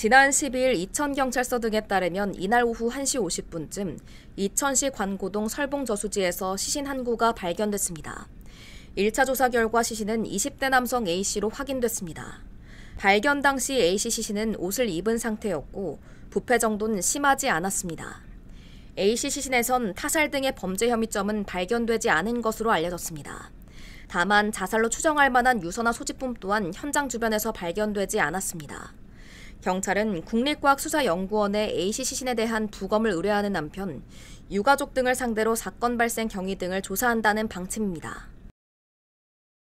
지난 10일 이천경찰서 등에 따르면 이날 오후 1시 50분쯤 이천시 관고동 설봉저수지에서 시신 한 구가 발견됐습니다. 1차 조사 결과 시신은 20대 남성 A씨로 확인됐습니다. 발견 당시 A씨 시신은 옷을 입은 상태였고 부패 정도는 심하지 않았습니다. A씨 시신에선 타살 등의 범죄 혐의점은 발견되지 않은 것으로 알려졌습니다. 다만 자살로 추정할 만한 유서나 소지품 또한 현장 주변에서 발견되지 않았습니다. 경찰은 국립과학수사연구원에 A씨 시신에 대한 부검을 의뢰하는 한편 유가족 등을 상대로 사건 발생 경위 등을 조사한다는 방침입니다.